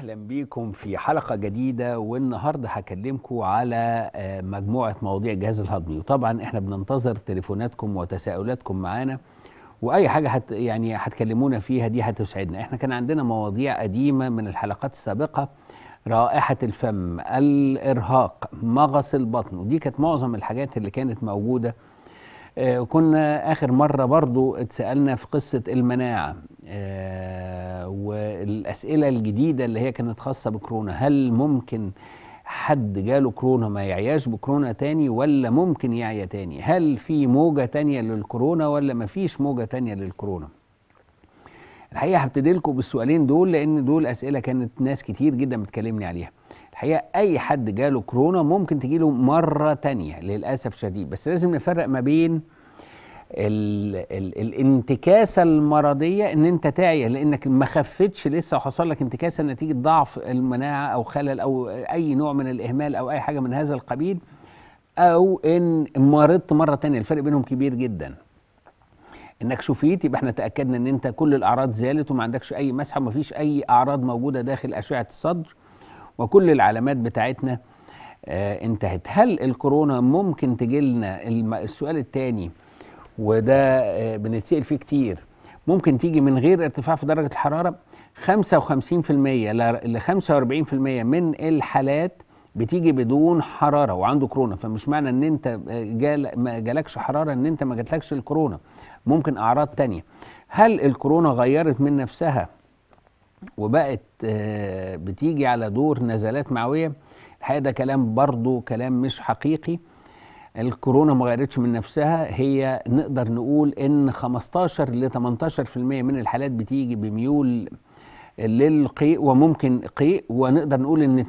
اهلا بيكم في حلقه جديده والنهارده هكلمكم على آه، مجموعه مواضيع الجهاز الهضمي وطبعا احنا بننتظر تليفوناتكم وتساؤلاتكم معانا واي حاجه هت يعني هتكلمونا فيها دي هتسعدنا احنا كان عندنا مواضيع قديمه من الحلقات السابقه رائحه الفم الارهاق مغص البطن ودي كانت معظم الحاجات اللي كانت موجوده وكنا آه، كنا اخر مره برضو اتسالنا في قصه المناعه آه والاسئله الجديده اللي هي كانت خاصه بكورونا هل ممكن حد جاله كورونا ما يعياش بكورونا تاني ولا ممكن يعيا تاني هل في موجة تانية للكورونا ولا ما فيش موجة تانية للكورونا الحقيقة هبتدي لكم بالسؤالين دول لأن دول أسئلة كانت ناس كتير جدا بتكلمني عليها الحقيقة أي حد جاله كورونا ممكن تجيله مرة تانية للأسف شديد بس لازم نفرق ما بين ال ال الانتكاسه المرضيه ان انت تعي لانك ما خفتش لسه وحصل لك انتكاسه نتيجه ضعف المناعه او خلل او اي نوع من الاهمال او اي حاجه من هذا القبيل او ان مرضت مره تانية الفرق بينهم كبير جدا انك شفيت يبقى احنا تاكدنا ان انت كل الاعراض زالت وما عندكش اي مسحه وما فيش اي اعراض موجوده داخل اشعه الصدر وكل العلامات بتاعتنا آه انتهت هل الكورونا ممكن تجي لنا السؤال الثاني وده آه، بنتسال فيه كتير ممكن تيجي من غير ارتفاع في درجه الحراره 55% ل 45% من الحالات بتيجي بدون حراره وعنده كورونا فمش معنى ان انت آه، جال ما جالكش حراره ان انت ما جاتلكش الكورونا ممكن اعراض تانية هل الكورونا غيرت من نفسها وبقت آه، بتيجي على دور نزلات معويه الحقيقه ده كلام برضه كلام مش حقيقي الكورونا ما غيرتش من نفسها هي نقدر نقول ان 15 ل 18% من الحالات بتيجي بميول للقيء وممكن قيء ونقدر نقول ان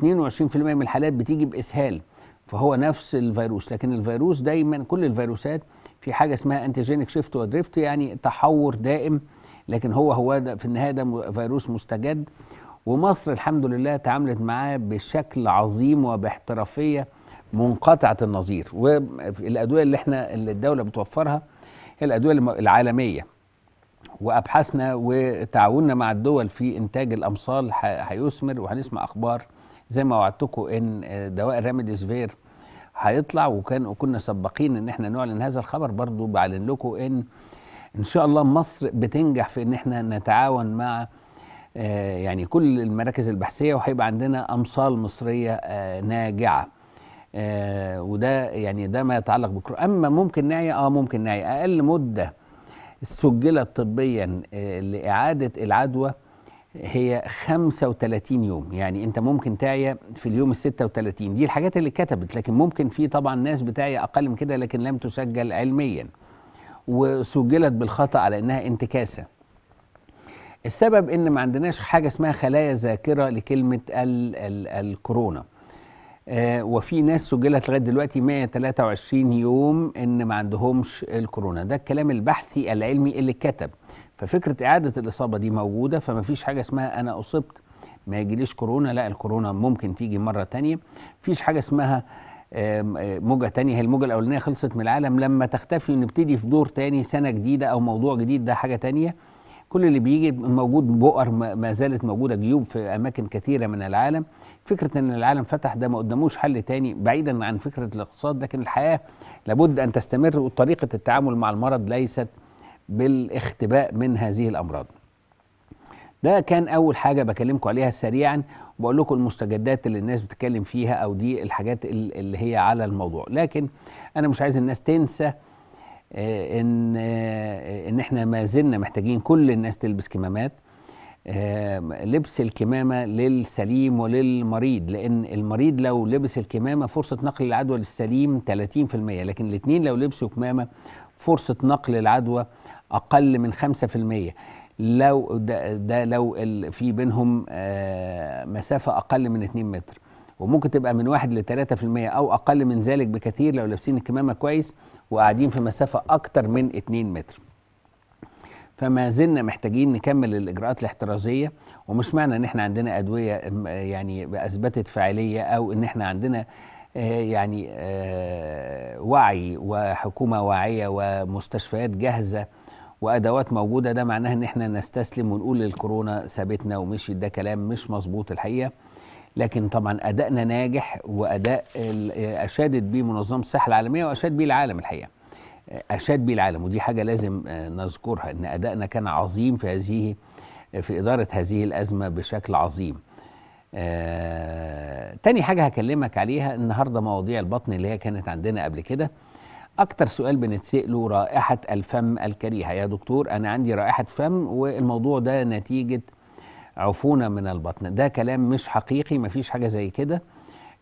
22% من الحالات بتيجي باسهال فهو نفس الفيروس لكن الفيروس دايما كل الفيروسات في حاجه اسمها انتيجينيك شيفت ودريفت يعني تحور دائم لكن هو هو ده في النهايه ده فيروس مستجد ومصر الحمد لله تعاملت معاه بشكل عظيم وباحترافيه منقطعه النظير والادويه اللي احنا اللي الدوله بتوفرها هي الادويه العالميه وابحاثنا وتعاوننا مع الدول في انتاج الامصال هيثمر وهنسمع اخبار زي ما وعدتكم ان دواء راميديسفير هيطلع وكان كنا سباقين ان احنا نعلن هذا الخبر برضو بعلن لكم ان ان شاء الله مصر بتنجح في ان احنا نتعاون مع آه، يعني كل المراكز البحثيه وهيبقى عندنا امصال مصريه آه، ناجعه آه وده يعني ده ما يتعلق بالكرو اما ممكن نعي اه ممكن نعي اقل مده سجلت طبيا آه لاعاده العدوى هي 35 يوم يعني انت ممكن تعيا في اليوم ال 36 دي الحاجات اللي كتبت لكن ممكن في طبعا ناس بتعيا اقل من كده لكن لم تسجل علميا وسجلت بالخطا على انها انتكاسه السبب ان ما عندناش حاجه اسمها خلايا ذاكره لكلمه ال ال الكورونا آه وفي ناس سجلت لغايه دلوقتي 123 يوم ان ما عندهمش الكورونا ده الكلام البحثي العلمي اللي اتكتب ففكره اعاده الاصابه دي موجوده فما فيش حاجه اسمها انا اصبت ما يجيليش كورونا لا الكورونا ممكن تيجي مره تانية فيش حاجه اسمها آه، موجة تانية هي الموجة الأولانية خلصت من العالم لما تختفي ونبتدي في دور تاني سنة جديدة أو موضوع جديد ده حاجة تانية كل اللي بيجي موجود بؤر ما زالت موجودة جيوب في أماكن كثيرة من العالم فكره ان العالم فتح ده ما قداموش حل تاني بعيدا عن فكره الاقتصاد لكن الحياه لابد ان تستمر وطريقه التعامل مع المرض ليست بالاختباء من هذه الامراض. ده كان اول حاجه بكلمكم عليها سريعا وبقول لكم المستجدات اللي الناس بتتكلم فيها او دي الحاجات اللي هي على الموضوع لكن انا مش عايز الناس تنسى آه، ان آه، ان احنا ما زلنا محتاجين كل الناس تلبس كمامات لبس الكمامه للسليم وللمريض لان المريض لو لبس الكمامه فرصه نقل العدوى للسليم 30% لكن الاثنين لو لبسوا كمامه فرصه نقل العدوى اقل من 5% لو ده, ده لو في بينهم آه، مسافه اقل من 2 متر وممكن تبقى من 1 ل 3% او اقل من ذلك بكثير لو لابسين الكمامه كويس وقاعدين في مسافه اكتر من 2 متر فما زلنا محتاجين نكمل الاجراءات الاحترازيه ومش معنى ان احنا عندنا ادويه يعني اثبتت فاعليه او ان احنا عندنا آه، يعني آه، وعي وحكومه واعيه ومستشفيات جاهزه وادوات موجوده ده معناها ان احنا نستسلم ونقول الكورونا سابتنا ومشيت ده كلام مش مظبوط الحقيقه لكن طبعا ادائنا ناجح واداء آه، اشادت به منظمه الصحه العالميه واشاد به العالم الحقيقه اشاد به العالم ودي حاجه لازم آه، نذكرها ان ادائنا كان عظيم في هذه في اداره هذه الازمه بشكل عظيم آه، تاني حاجة هكلمك عليها النهاردة مواضيع البطن اللي هي كانت عندنا قبل كده أكتر سؤال بنتسأله رائحة الفم الكريهة يا دكتور أنا عندي رائحة فم والموضوع ده نتيجة عفونة من البطن ده كلام مش حقيقي مفيش حاجة زي كده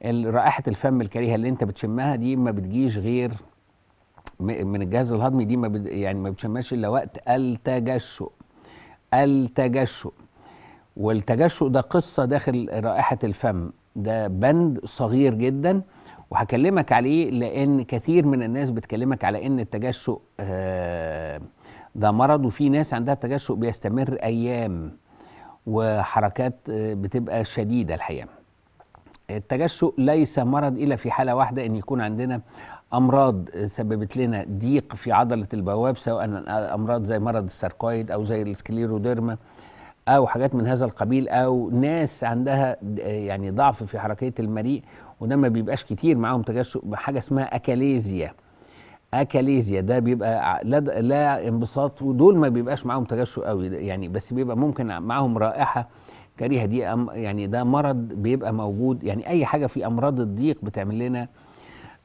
رائحة الفم الكريهة اللي انت بتشمها دي ما بتجيش غير من الجهاز الهضمي دي ما بد... يعني ما بتشمش الا وقت التجشؤ التجشؤ والتجشؤ ده قصه داخل رائحه الفم ده بند صغير جدا وهكلمك عليه لان كثير من الناس بتكلمك على ان التجشؤ آه، ده مرض وفي ناس عندها التجشؤ بيستمر ايام وحركات آه، بتبقى شديده الحقيقه التجشؤ ليس مرض الا في حاله واحده ان يكون عندنا امراض سببت لنا ضيق في عضله البواب سواء امراض زي مرض الساركويد او زي السكليروديرما او حاجات من هذا القبيل او ناس عندها يعني ضعف في حركيه المريء وده ما بيبقاش كتير معاهم تجشؤ بحاجه اسمها اكاليزيا اكاليزيا ده بيبقى لا, لا انبساط ودول ما بيبقاش معاهم تجشؤ قوي يعني بس بيبقى ممكن معاهم رائحه كريهه دي يعني ده مرض بيبقى موجود يعني اي حاجه في امراض الضيق بتعمل لنا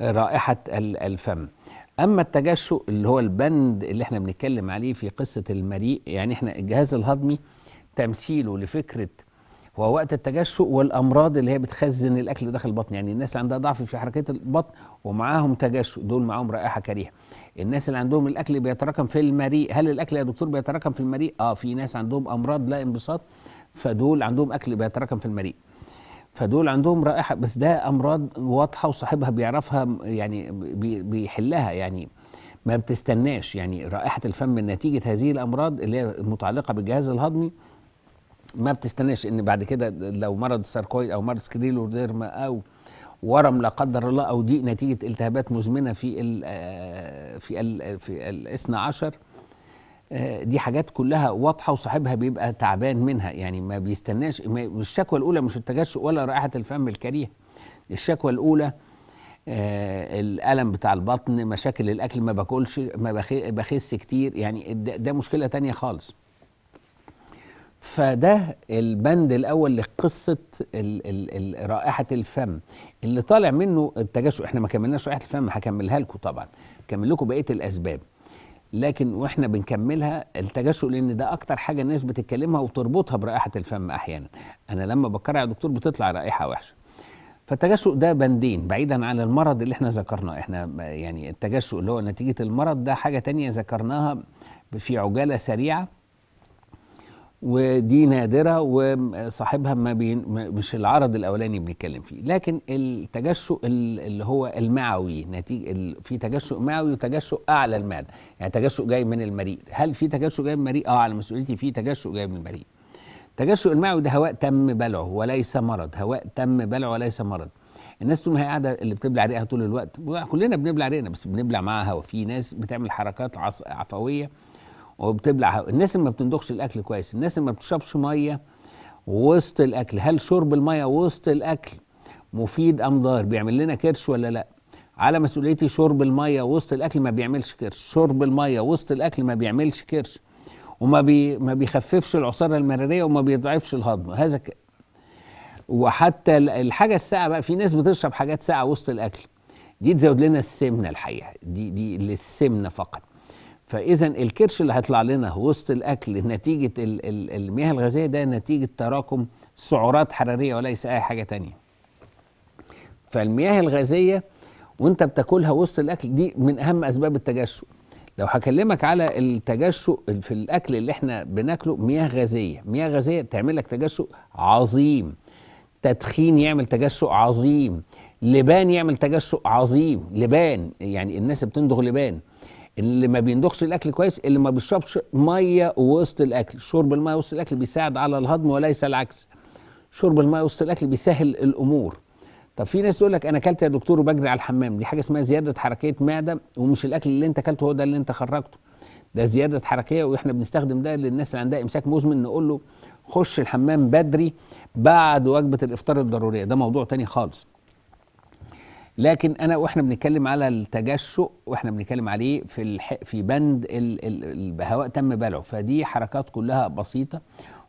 رائحه الفم اما التجشؤ اللي هو البند اللي احنا بنتكلم عليه في قصه المريء يعني احنا الجهاز الهضمي تمثيله لفكره هو وقت التجشؤ والامراض اللي هي بتخزن الاكل داخل البطن يعني الناس اللي عندها ضعف في حركه البطن ومعاهم تجشؤ دول معاهم رائحه كريهه الناس اللي عندهم الاكل بيتراكم في المريء هل الاكل يا دكتور بيتراكم في المريء اه في ناس عندهم امراض لا انبساط فدول عندهم اكل بيتراكم في المريء فدول عندهم رائحه بس ده امراض واضحه وصاحبها بيعرفها يعني بيحلها يعني ما بتستناش يعني رائحه الفم نتيجه هذه الامراض اللي هي متعلقه بالجهاز الهضمي ما بتستناش ان بعد كده لو مرض الساركويد او مرض سكليلوديرما او ورم لا قدر الله او ضيق نتيجه التهابات مزمنه في الـ آه، في الـ آه، في الاثنى آه، عشر آه، دي حاجات كلها واضحه وصاحبها بيبقى تعبان منها يعني ما بيستناش الشكوى الاولى مش التجشؤ ولا رائحه الفم الكريهه الشكوى الاولى آه الالم بتاع البطن مشاكل الاكل ما باكلش ما بخس كتير يعني ده, مشكله تانية خالص فده البند الاول لقصه الـ الـ الـ رائحه الفم اللي طالع منه التجشؤ احنا ما كملناش رائحه الفم هكملها لكم طبعا كمل لكم بقيه الاسباب لكن واحنا بنكملها التجشؤ لان ده اكتر حاجه الناس بتتكلمها وتربطها برائحه الفم احيانا انا لما بكرع يا دكتور بتطلع رائحه وحشه فالتجشؤ ده بندين بعيدا عن المرض اللي احنا ذكرناه احنا يعني التجشؤ اللي هو نتيجه المرض ده حاجه تانية ذكرناها في عجاله سريعه ودي نادرة وصاحبها ما بين مش العرض الأولاني بنتكلم فيه لكن التجشؤ اللي هو المعوي نتيجة في تجشؤ معوي وتجشؤ أعلى المعدة يعني تجشؤ جاي من المريء هل في تجشؤ جاي من المريء؟ أه على مسؤوليتي في تجشؤ جاي من المريء التجشؤ المعوي ده هواء تم بلعه وليس مرض هواء تم بلعه وليس مرض الناس طول ما هي قاعده اللي بتبلع ريقها طول الوقت كلنا بنبلع ريقنا بس بنبلع معاها هواء في ناس بتعمل حركات عص... عفويه وبتبلع الناس اللي ما بتندخش الاكل كويس الناس اللي ما بتشربش ميه وسط الاكل هل شرب الميه وسط الاكل مفيد ام ضار بيعمل لنا كرش ولا لا على مسؤوليتي شرب الميه وسط الاكل ما بيعملش كرش شرب الميه وسط الاكل ما بيعملش كرش وما بي ما بيخففش العصاره المراريه وما بيضعفش الهضم هذا ك... وحتى الحاجه الساقعه بقى في ناس بتشرب حاجات ساقعه وسط الاكل دي تزود لنا السمنه الحقيقه دي دي للسمنه فقط فاذا الكرش اللي هيطلع لنا وسط الاكل نتيجه المياه الغازيه ده نتيجه تراكم سعرات حراريه وليس اي حاجه تانية فالمياه الغازيه وانت بتاكلها وسط الاكل دي من اهم اسباب التجشؤ لو هكلمك على التجشؤ في الاكل اللي احنا بناكله مياه غازيه مياه غازيه تعمل لك تجشؤ عظيم تدخين يعمل تجشؤ عظيم لبان يعمل تجشؤ عظيم لبان يعني الناس بتندغ لبان اللي ما بيندخش الاكل كويس اللي ما بيشربش ميه وسط الاكل شرب الميه وسط الاكل بيساعد على الهضم وليس العكس شرب الميه وسط الاكل بيسهل الامور طب في ناس تقول لك انا اكلت يا دكتور وبجري على الحمام دي حاجه اسمها زياده حركيه معده ومش الاكل اللي انت اكلته هو ده اللي انت خرجته ده زياده حركيه واحنا بنستخدم ده للناس اللي عندها امساك مزمن نقول له خش الحمام بدري بعد وجبه الافطار الضروريه ده موضوع تاني خالص لكن انا واحنا بنتكلم على التجشؤ واحنا بنتكلم عليه في الح... في بند ال... ال... الهواء تم بلعه فدي حركات كلها بسيطه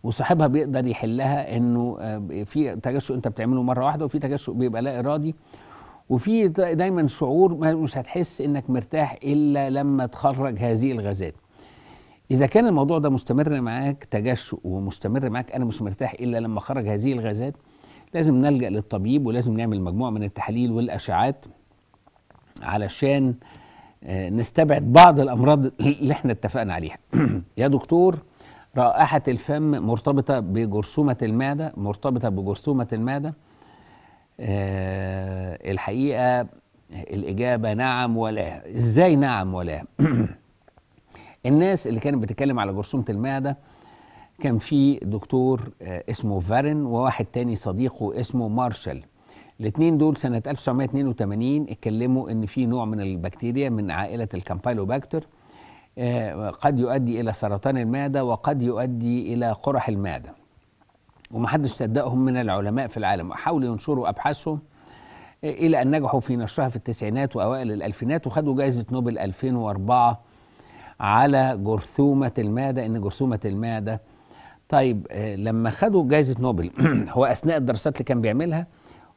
وصاحبها بيقدر يحلها انه آه، في تجشؤ انت بتعمله مره واحده وفي تجشؤ بيبقى لا ارادي وفي دايما شعور مش هتحس انك مرتاح الا لما تخرج هذه الغازات اذا كان الموضوع ده مستمر معاك تجشؤ ومستمر معاك انا مش مرتاح الا لما اخرج هذه الغازات لازم نلجأ للطبيب ولازم نعمل مجموعة من التحاليل والأشعات علشان آه، نستبعد بعض الأمراض اللي احنا اتفقنا عليها يا دكتور رائحة الفم مرتبطة بجرثومة المعدة مرتبطة بجرثومة المعدة آه الحقيقة الإجابة نعم ولا إزاي نعم ولا الناس اللي كانت بتتكلم على جرثومة المعدة كان في دكتور آه، اسمه فارن وواحد تاني صديقه اسمه مارشال الاثنين دول سنة 1982 اتكلموا ان في نوع من البكتيريا من عائلة الكامبايلوباكتر آه، قد يؤدي الى سرطان المعدة وقد يؤدي الى قرح المعدة ومحدش صدقهم من العلماء في العالم وحاولوا ينشروا ابحاثهم آه، الى ان نجحوا في نشرها في التسعينات واوائل الالفينات وخدوا جائزة نوبل 2004 على جرثومة المعدة ان جرثومة المعدة طيب آه، لما خدوا جائزه نوبل هو اثناء الدراسات اللي كان بيعملها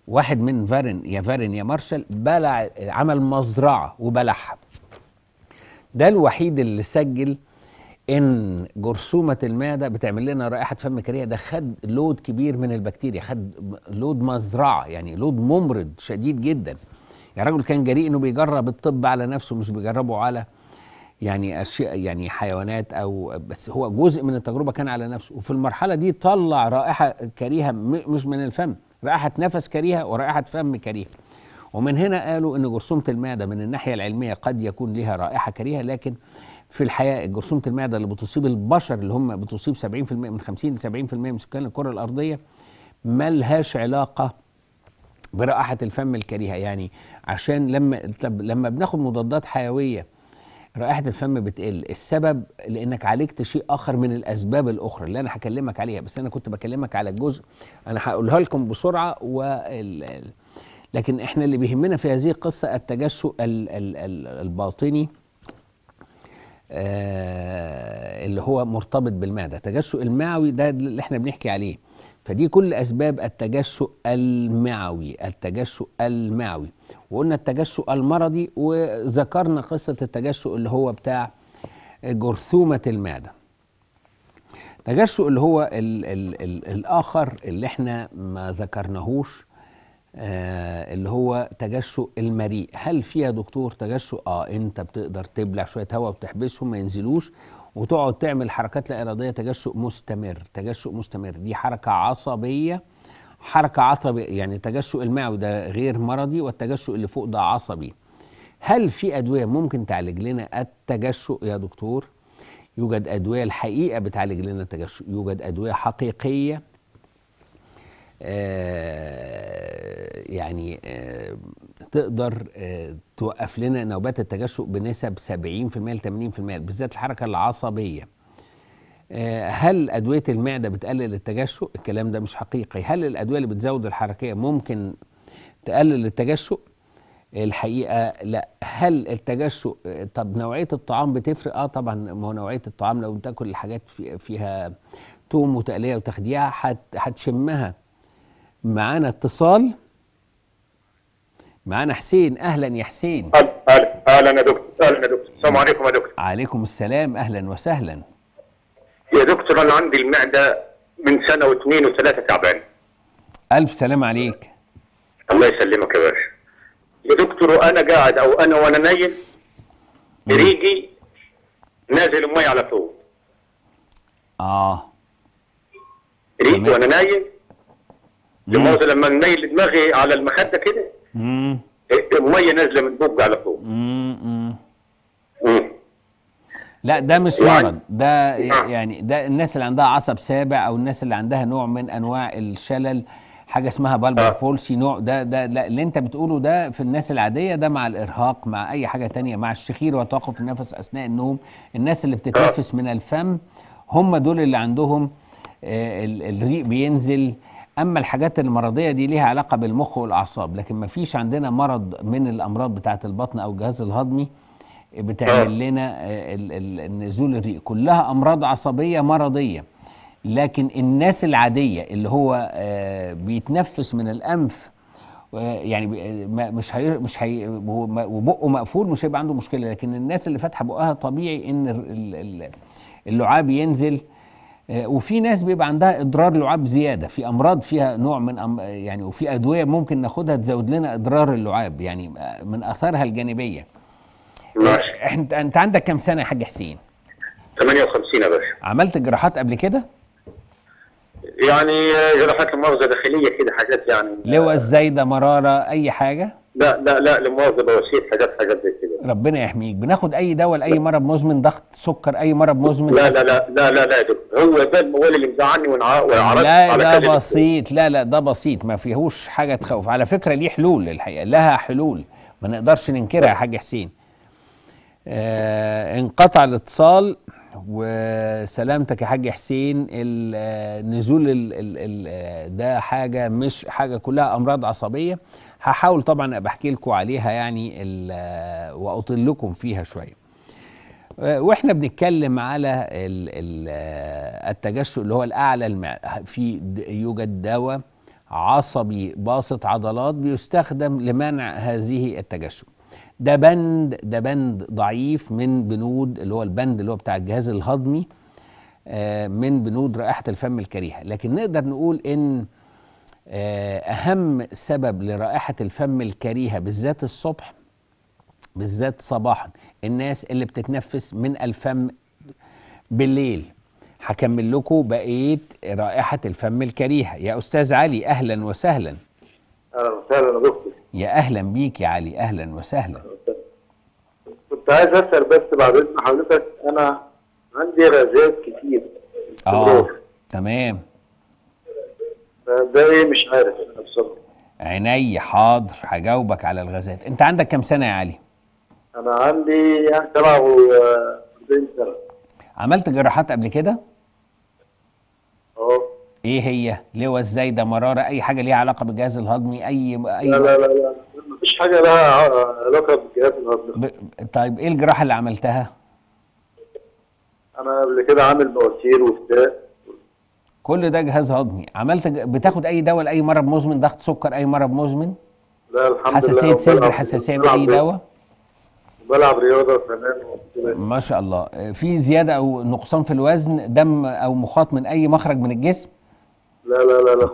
واحد من فارن يا فارن يا مارشال بلع عمل مزرعه وبلعها ده الوحيد اللي سجل ان جرثومه المعده بتعمل لنا رائحه فم كريهه ده خد لود كبير من البكتيريا خد لود مزرعه يعني لود ممرض شديد جدا يا يعني راجل كان جريء انه بيجرب الطب على نفسه مش بيجربه على يعني اشياء يعني حيوانات او بس هو جزء من التجربه كان على نفسه وفي المرحله دي طلع رائحه كريهه مش من الفم رائحه نفس كريهه ورائحه فم كريهه ومن هنا قالوا ان جرثومه المعده من الناحيه العلميه قد يكون لها رائحه كريهه لكن في الحقيقه جرثومه المعده اللي بتصيب البشر اللي هم بتصيب 70% من 50 ل 70% من سكان الكره الارضيه ملهاش علاقه برائحه الفم الكريهه يعني عشان لما لما بناخد مضادات حيويه رائحه الفم بتقل السبب لانك عالجت شيء اخر من الاسباب الاخرى اللي انا هكلمك عليها بس انا كنت بكلمك على الجزء انا هقولها لكم بسرعه و لكن احنا اللي بيهمنا في هذه القصه التجسس الباطني آه اللي هو مرتبط بالمعده التجسس المعوي ده اللي احنا بنحكي عليه فدي كل اسباب التجسس المعوي التجسس المعوي وقلنا التجشؤ المرضي وذكرنا قصة التجشؤ اللي هو بتاع جرثومة المعدة تجشؤ اللي هو الـ الـ الـ الآخر اللي احنا ما ذكرناهوش آه اللي هو تجشؤ المريء هل فيها دكتور تجشؤ اه انت بتقدر تبلع شويه هواء وتحبسهم ما ينزلوش وتقعد تعمل حركات لا اراديه تجشؤ مستمر تجشؤ مستمر دي حركه عصبيه حركه عصبي يعني التجشؤ المعوي ده غير مرضي والتجشؤ اللي فوق ده عصبي هل في ادويه ممكن تعالج لنا التجشؤ يا دكتور يوجد ادويه الحقيقه بتعالج لنا التجشؤ يوجد ادويه حقيقيه آه يعني آه تقدر آه توقف لنا نوبات التجشؤ بنسب 70% ل 80% بالذات الحركه العصبيه آه، هل ادويه المعده بتقلل التجشؤ الكلام ده مش حقيقي هل الادويه اللي بتزود الحركيه ممكن تقلل التجشؤ الحقيقه لا هل التجشؤ آه، طب نوعيه الطعام بتفرق اه طبعا ما هو نوعيه الطعام لو بتاكل الحاجات في فيها توم وتقليه وتخديعه هتشمها معانا اتصال معانا حسين اهلا يا حسين اهلا اهلا يا دكتور اهلا يا دكتور السلام عليكم يا دكتور عليكم السلام اهلا وسهلا يا دكتور انا عندي المعده من سنه واثنين وثلاثه تعبان الف سلام عليك الله يسلمك يا باشا يا دكتور وانا قاعد او انا وانا نايم ريقي نازل المي على طول اه ريقي وانا نايم لما لما نايل دماغي على المخده كده الميه نازله من فوق على طول امم لا ده مش مرض ده يعني ده الناس اللي عندها عصب سابع او الناس اللي عندها نوع من انواع الشلل حاجه اسمها بالبر بولسي نوع ده ده لا اللي انت بتقوله ده في الناس العاديه ده مع الارهاق مع اي حاجه تانية مع الشخير وتوقف النفس اثناء النوم الناس اللي بتتنفس من الفم هم دول اللي عندهم آه، الريق بينزل اما الحاجات المرضيه دي ليها علاقه بالمخ والاعصاب لكن ما فيش عندنا مرض من الامراض بتاعه البطن او الجهاز الهضمي بتعمل آه. لنا آه، النزول الريق كلها امراض عصبيه مرضيه لكن الناس العاديه اللي هو آه، بيتنفس من الانف يعني مش هي مش هي وبقه مقفول مش هيبقى عنده مشكله لكن الناس اللي فاتحه بقها طبيعي ان اللعاب ينزل وفي ناس بيبقى عندها اضرار لعاب زياده في امراض فيها نوع من أم يعني وفي ادويه ممكن ناخدها تزود لنا اضرار اللعاب يعني من اثارها الجانبيه ماشي نعم. آه، انت عندك كام سنه يا حاج حسين 58 يا باشا عملت جراحات قبل كده يعني آه، جراحات المؤاخذه داخليه كده حاجات يعني آه، لواء الزايده مراره اي حاجه لا لا لا لمؤاخذه بواسير حاجات حاجات زي كده ربنا يحميك بناخد اي دواء لاي مرض مزمن ضغط سكر اي مرض مزمن لا لا لا لا لا لا دكتور هو ده هو اللي مزعلني وعرضت لا ده بسيط لا لا ده بسيط ما فيهوش حاجه تخوف على فكره ليه حلول الحقيقه لها حلول ما نقدرش ننكرها يا حاج حسين آه، انقطع الاتصال وسلامتك يا حاج حسين النزول ده حاجه مش حاجه كلها امراض عصبيه هحاول طبعا ابقى احكي لكم عليها يعني واطل لكم فيها شويه آه، واحنا بنتكلم على التجشؤ اللي هو الاعلى في يوجد دواء عصبي باسط عضلات بيستخدم لمنع هذه التجشؤ ده بند ده بند ضعيف من بنود اللي هو البند اللي هو بتاع الجهاز الهضمي آه، من بنود رائحة الفم الكريهة لكن نقدر نقول إن آه، أهم سبب لرائحة الفم الكريهة بالذات الصبح بالذات صباحا الناس اللي بتتنفس من الفم بالليل هكمل لكم بقية رائحة الفم الكريهة يا أستاذ علي أهلا وسهلا اهلا وسهلا يا دكتور يا اهلا بيك يا علي اهلا وسهلا كنت عايز اسال بس بعد اذن حضرتك انا عندي غازات كتير اه تمام ده ايه مش عارف بصدق عيني حاضر هجاوبك على الغازات انت عندك كام سنه يا علي انا عندي 47 يعني سنه آه، عملت جراحات قبل كده ايه هي؟ لواء ازاي ده مراره اي حاجه ليها علاقه بالجهاز الهضمي اي اي لا لا لا, لا. مفيش حاجه لها علاقه بالجهاز الهضمي ب... طيب ايه الجراحه اللي عملتها؟ انا قبل كده عامل بواسير وسداء كل ده جهاز هضمي عملت بتاخد اي دواء لاي مرض مزمن ضغط سكر اي مرض مزمن لا الحمد حساسية لله حساسيه سكر حساسيه باي دواء بلعب رياضه تمام ما شاء الله في زياده او نقصان في الوزن دم او مخاط من اي مخرج من الجسم لا لا لا لا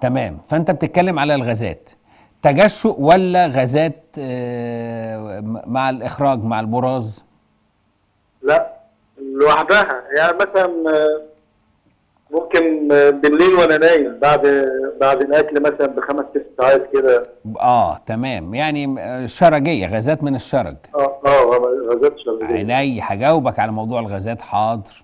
تمام فانت بتتكلم على الغازات تجشؤ ولا غازات آه، مع الاخراج مع البراز لا لوحدها يعني مثلا آه، ممكن آه، بالليل وانا نايم بعد بعد الاكل مثلا بخمس ست ساعات كده اه تمام يعني شرجيه غازات من الشرج اه اه غازات شرجيه عيني هجاوبك على موضوع الغازات حاضر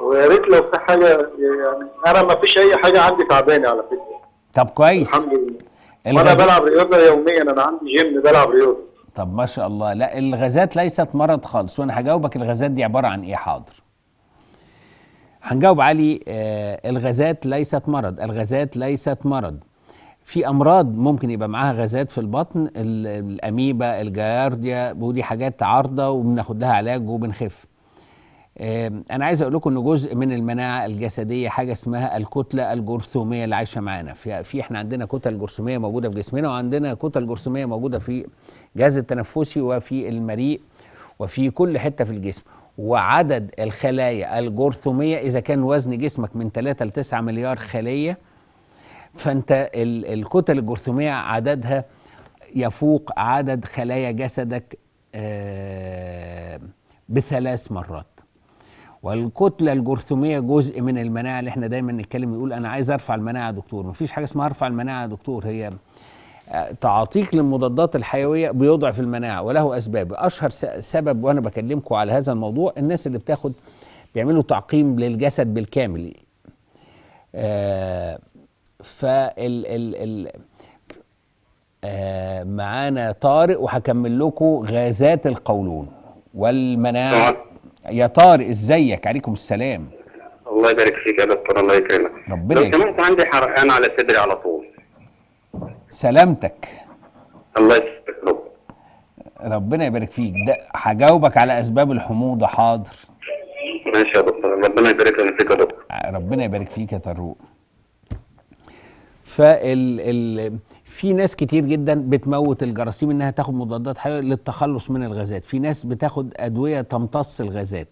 ويا ريت لو في حاجه يعني انا ما فيش اي حاجه عندي تعبانه على فكره طب كويس الحمد لله وانا بلعب رياضه يوميا انا عندي جيم بلعب رياضه طب ما شاء الله لا الغازات ليست مرض خالص وانا هجاوبك الغازات دي عباره عن ايه حاضر هنجاوب علي آه الغازات ليست مرض الغازات ليست مرض في امراض ممكن يبقى معاها غازات في البطن الاميبا الجارديا ودي حاجات عارضه وبناخد لها علاج وبنخف انا عايز اقول لكم ان جزء من المناعه الجسديه حاجه اسمها الكتله الجرثوميه اللي عايشه معانا في, في احنا عندنا كتل جرثوميه موجوده في جسمنا وعندنا كتل جرثوميه موجوده في الجهاز التنفسي وفي المريء وفي كل حته في الجسم وعدد الخلايا الجرثوميه اذا كان وزن جسمك من 3 ل 9 مليار خليه فانت الكتل الجرثوميه عددها يفوق عدد خلايا جسدك بثلاث مرات والكتله الجرثوميه جزء من المناعه اللي احنا دايما نتكلم يقول انا عايز ارفع المناعه يا دكتور مفيش حاجه اسمها ارفع المناعه يا دكتور هي آه، تعاطيك للمضادات الحيويه بيضعف المناعه وله اسباب اشهر سبب وانا بكلمكم على هذا الموضوع الناس اللي بتاخد بيعملوا تعقيم للجسد بالكامل آه فال ال ال آه معانا طارق وهكمل لكم غازات القولون والمناعه يا طارق ازيك عليكم السلام الله يبارك فيك يا دكتور الله يكرمك ربنا لو سمحت عندي حرقان على صدري على طول سلامتك الله يسلمك رب. ربنا يبارك فيك ده هجاوبك على اسباب الحموضه حاضر ماشي يا دكتور ربنا يبارك فيك يا دكتور ربنا يبارك فيك يا طارق فال ال... في ناس كتير جدا بتموت الجراثيم انها تاخد مضادات حيويه للتخلص من الغازات في ناس بتاخد ادويه تمتص الغازات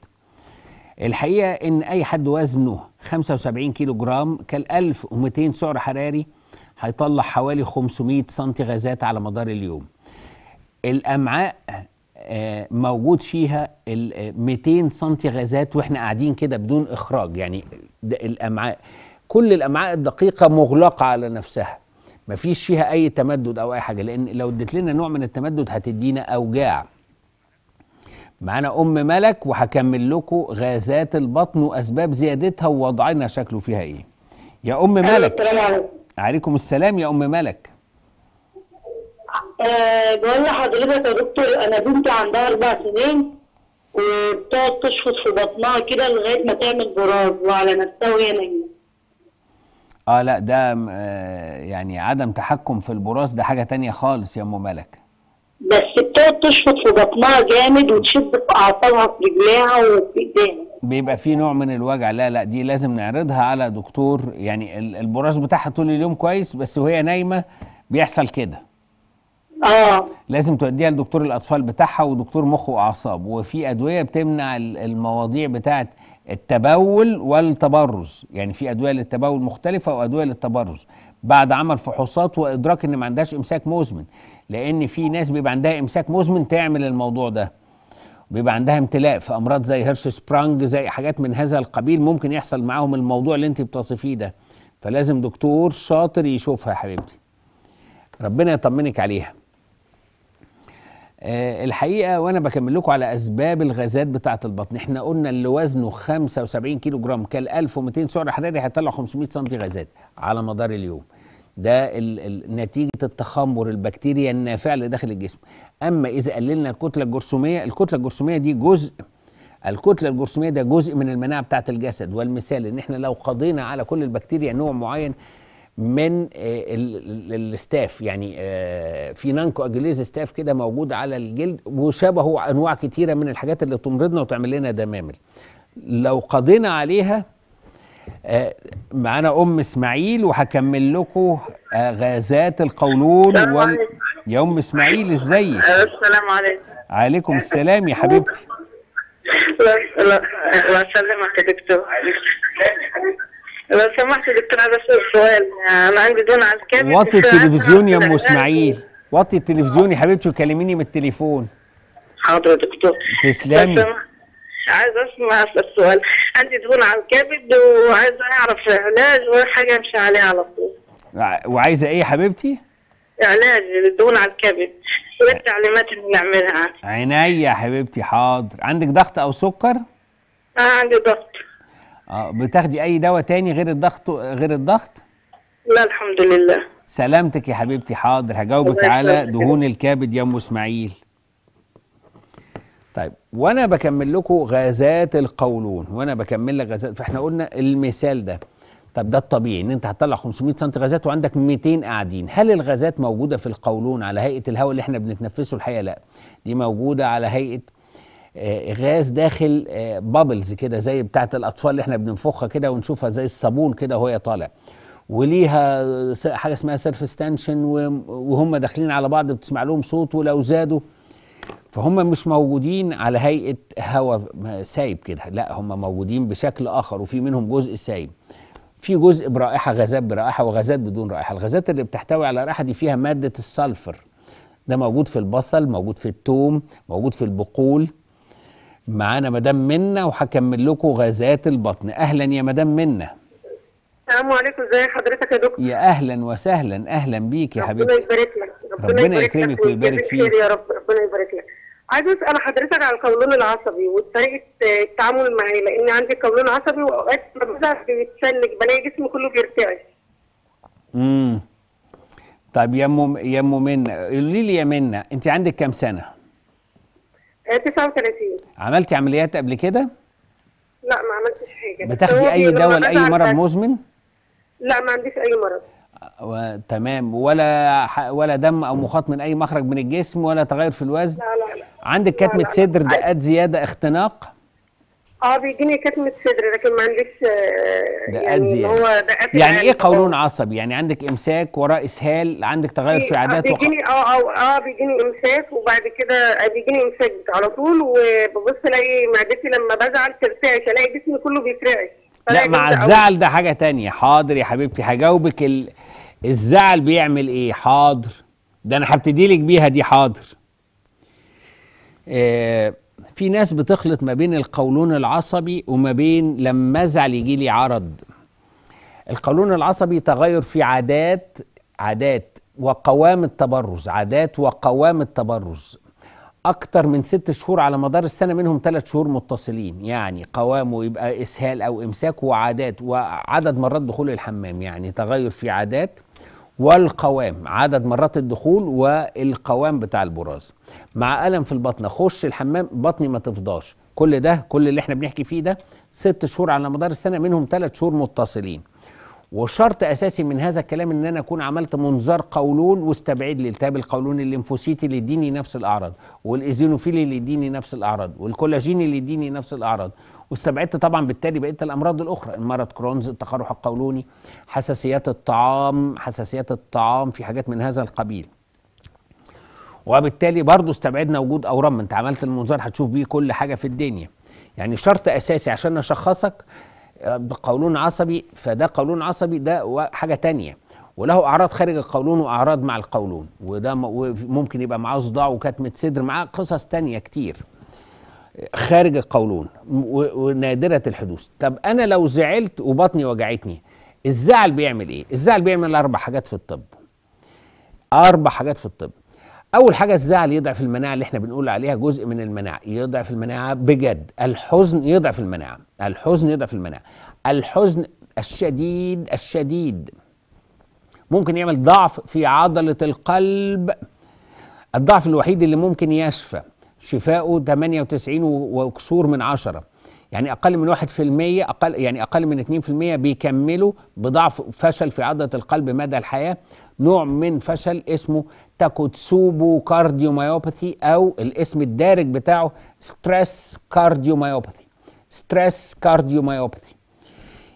الحقيقه ان اي حد وزنه 75 كيلو جرام كال 1200 سعر حراري هيطلع حوالي 500 سنتي غازات على مدار اليوم الامعاء آه، موجود فيها 200 آه، سنتي غازات واحنا قاعدين كده بدون اخراج يعني الامعاء كل الامعاء الدقيقه مغلقه على نفسها مفيش فيها اي تمدد او اي حاجه لان لو اديت لنا نوع من التمدد هتدينا اوجاع معانا ام ملك وهكمل لكم غازات البطن واسباب زيادتها ووضعنا شكله فيها ايه يا ام ملك السلام عليكم عليكم السلام يا ام ملك آه، بقول لحضرتك يا دكتور انا بنتي عندها اربع سنين وبتقعد تشفط في بطنها كده لغايه ما تعمل براز وعلى نفسها وهي نايمه اه لا ده آه، يعني عدم تحكم في البراز ده حاجه تانية خالص يا ام ملك بس بتقعد تشفط في بطنها جامد وتشد في اعصابها في رجليها وفي ايديها بيبقى في نوع من الوجع لا لا دي لازم نعرضها على دكتور يعني البراز بتاعها طول اليوم كويس بس وهي نايمه بيحصل كده اه لازم توديها لدكتور الاطفال بتاعها ودكتور مخ واعصاب وفي ادويه بتمنع المواضيع بتاعت التبول والتبرز يعني في ادويه للتبول مختلفه وادويه للتبرز بعد عمل فحوصات وادراك ان ما عندهاش امساك مزمن لان في ناس بيبقى عندها امساك مزمن تعمل الموضوع ده بيبقى عندها امتلاء في امراض زي هيرش سبرانج زي حاجات من هذا القبيل ممكن يحصل معاهم الموضوع اللي انت بتصفيه ده فلازم دكتور شاطر يشوفها يا حبيبتي ربنا يطمنك عليها آه، الحقيقه وانا بكمل لكم على اسباب الغازات بتاعه البطن احنا قلنا اللي وزنه 75 كيلو جرام كال 1200 سعر حراري هيطلع 500 سم غازات على مدار اليوم ده ال ال نتيجه التخمر البكتيريا النافعه اللي داخل الجسم اما اذا قللنا الكتله الجرثوميه الكتله الجرثوميه دي جزء الكتله الجرثوميه ده جزء من المناعه بتاعه الجسد والمثال ان احنا لو قضينا على كل البكتيريا نوع معين من آه، الستاف يعني آه، في نانكو اجليز ستاف كده موجود على الجلد وشبهه انواع كتيره من الحاجات اللي تمرضنا وتعمل لنا دمامل لو قضينا عليها آه، معانا ام اسماعيل وهكمل لكم غازات القولون وال... يا ام اسماعيل ازيك السلام عليكم عليكم السلام يا حبيبتي الله يسلمك يا دكتور لو سمحت دكتور عايز اسال سؤال انا عندي دون على الكامل وطي التلفزيون يا ام اسماعيل وطي التلفزيون يا حبيبتي وكلميني من التليفون حاضر يا دكتور تسلمي عايز اسمع السؤال عندي دهون على الكبد وعايز اعرف علاج وحاجه امشي عليها على طول وعايزه ايه يا حبيبتي؟ علاج الدهون على الكبد والتعليمات اللي نعملها عينيا يا حبيبتي حاضر عندك ضغط او سكر؟ اه عندي ضغط اه بتاخدي اي دواء تاني غير الضغط غير الضغط لا الحمد لله سلامتك يا حبيبتي حاضر هجاوبك على دهون الكبد يا ام اسماعيل طيب وانا بكمل لكم غازات القولون وانا بكمل لك غازات فاحنا قلنا المثال ده طب ده الطبيعي ان انت هتطلع 500 سم غازات وعندك 200 قاعدين هل الغازات موجوده في القولون على هيئه الهواء اللي احنا بنتنفسه الحقيقه لا دي موجوده على هيئه آه، غاز داخل بابلز آه، كده زي بتاعه الاطفال اللي احنا بننفخها كده ونشوفها زي الصابون كده وهي طالع وليها حاجه اسمها سيرفس تنشن وهم داخلين على بعض بتسمع لهم صوت ولو زادوا فهم مش موجودين على هيئه هواء سايب كده لا هم موجودين بشكل اخر وفي منهم جزء سايب في جزء برائحه غازات برائحه وغازات بدون رائحه الغازات اللي بتحتوي على رائحه دي فيها ماده السلفر ده موجود في البصل موجود في التوم موجود في البقول معانا مدام منا وهكمل لكم غازات البطن اهلا يا مدام منا السلام عليكم ازي حضرتك يا دكتور يا اهلا وسهلا اهلا بيك يا حبيبتي ربنا يبارك لك ربنا يكرمك ويبارك فيك يا رب ربنا يبارك لك عايزه اسال حضرتك على القولون العصبي وطريقه آه، التعامل معاه لان عندي قولون عصبي واوقات بزعل بيتسلك بلاقي جسمي كله بيرتعش امم طيب يا ام يا ام منى قولي لي يا منى انت عندك كام سنه؟ 39 عملتي عمليات قبل كده؟ لا ما عملتش حاجه بتاخدي اي دواء لاي مرض مزمن؟ لا ما عنديش اي مرض و... تمام ولا ح... ولا دم او مخاط من اي مخرج من الجسم ولا تغير في الوزن؟ لا لا لا عندك كتمه صدر دقات زياده اختناق؟ اه بيجيني كتمة صدر لكن ما عنديش آه، يعني يعني. هو يعني, يعني ايه قولون عصبي؟ يعني عندك امساك وراء اسهال عندك تغير في آه، عادات آه بيجيني اه اه بيجيني امساك وبعد كده آه، بيجيني امساك على طول وببص الاقي معدتي لما بزعل ترتعش الاقي جسمي كله بيترعش لا مع الزعل ده حاجه تانية حاضر يا حبيبتي هجاوبك ال... الزعل بيعمل ايه؟ حاضر ده انا هبتدي لك بيها دي حاضر. إيه في ناس بتخلط ما بين القولون العصبي وما بين لما ازعل يجي لي عرض القولون العصبي تغير في عادات عادات وقوام التبرز عادات وقوام التبرز اكتر من ست شهور على مدار السنه منهم ثلاث شهور متصلين يعني قوامه يبقى اسهال او امساك وعادات وعدد مرات دخول الحمام يعني تغير في عادات والقوام عدد مرات الدخول والقوام بتاع البراز مع الم في البطن اخش الحمام بطني ما تفضاش كل ده كل اللي احنا بنحكي فيه ده ست شهور على مدار السنه منهم ثلاث شهور متصلين وشرط اساسي من هذا الكلام ان انا اكون عملت منظار قولون واستبعد لي التهاب القولون الليمفوسيتي اللي يديني نفس الاعراض والايزينوفيلي اللي يديني نفس الاعراض والكولاجين اللي يديني نفس الاعراض واستبعدت طبعا بالتالي بقيه الامراض الاخرى المرض كرونز التقرح القولوني حساسيات الطعام حساسيات الطعام في حاجات من هذا القبيل وبالتالي برضه استبعدنا وجود اورام ما انت عملت المنظار هتشوف بيه كل حاجه في الدنيا يعني شرط اساسي عشان اشخصك آه، بقولون عصبي فده قولون عصبي ده حاجه تانية وله اعراض خارج القولون واعراض مع القولون وده ممكن يبقى معاه صداع وكتمه صدر معاه قصص تانية كتير آه، خارج القولون ونادره الحدوث طب انا لو زعلت وبطني وجعتني الزعل بيعمل ايه الزعل بيعمل اربع حاجات في الطب اربع حاجات في الطب اول حاجه الزعل يضعف المناعه اللي احنا بنقول عليها جزء من المناعه يضعف المناعه بجد الحزن يضعف المناعه الحزن يضعف المناعه الحزن الشديد الشديد ممكن يعمل ضعف في عضله القلب الضعف الوحيد اللي ممكن يشفى شفاؤه 98 وكسور من عشرة يعني أقل من 1% أقل يعني أقل من 2% بيكملوا بضعف فشل في عضلة القلب مدى الحياة نوع من فشل اسمه تاكوتسوبو كارديوميوباثي او الاسم الدارج بتاعه ستريس كارديوميوباثي ستريس كارديوميوباثي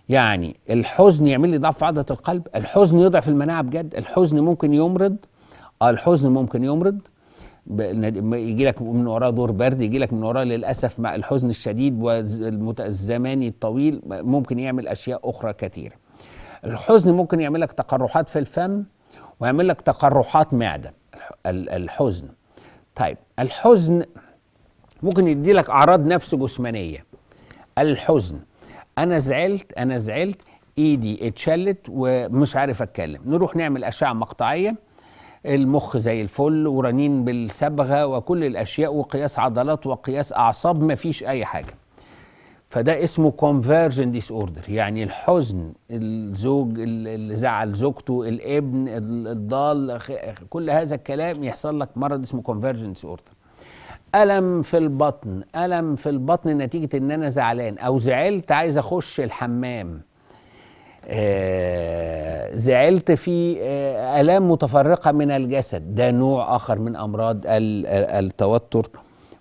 يعني الحزن يعمل لي ضعف في عضله القلب الحزن يضعف المناعه بجد الحزن ممكن يمرض اه الحزن ممكن يمرض يجي لك من وراه دور برد يجي لك من وراه للاسف مع الحزن الشديد والزماني الطويل ممكن يعمل اشياء اخرى كثيره الحزن ممكن يعمل لك تقرحات في الفم ويعمل لك تقرحات معده الحزن طيب الحزن ممكن يدي لك اعراض نفس جسمانيه الحزن انا زعلت انا زعلت ايدي اتشلت ومش عارف اتكلم نروح نعمل اشعه مقطعيه المخ زي الفل ورنين بالصبغه وكل الاشياء وقياس عضلات وقياس اعصاب مفيش اي حاجه فده اسمه كونفرجن ديس اوردر يعني الحزن الزوج اللي زعل زوجته الابن الضال كل هذا الكلام يحصل لك مرض اسمه كونفرجن ديس اوردر ألم في البطن ألم في البطن نتيجة إن أنا زعلان أو زعلت عايز أخش الحمام آه زعلت في آه آلام متفرقة من الجسد ده نوع آخر من أمراض التوتر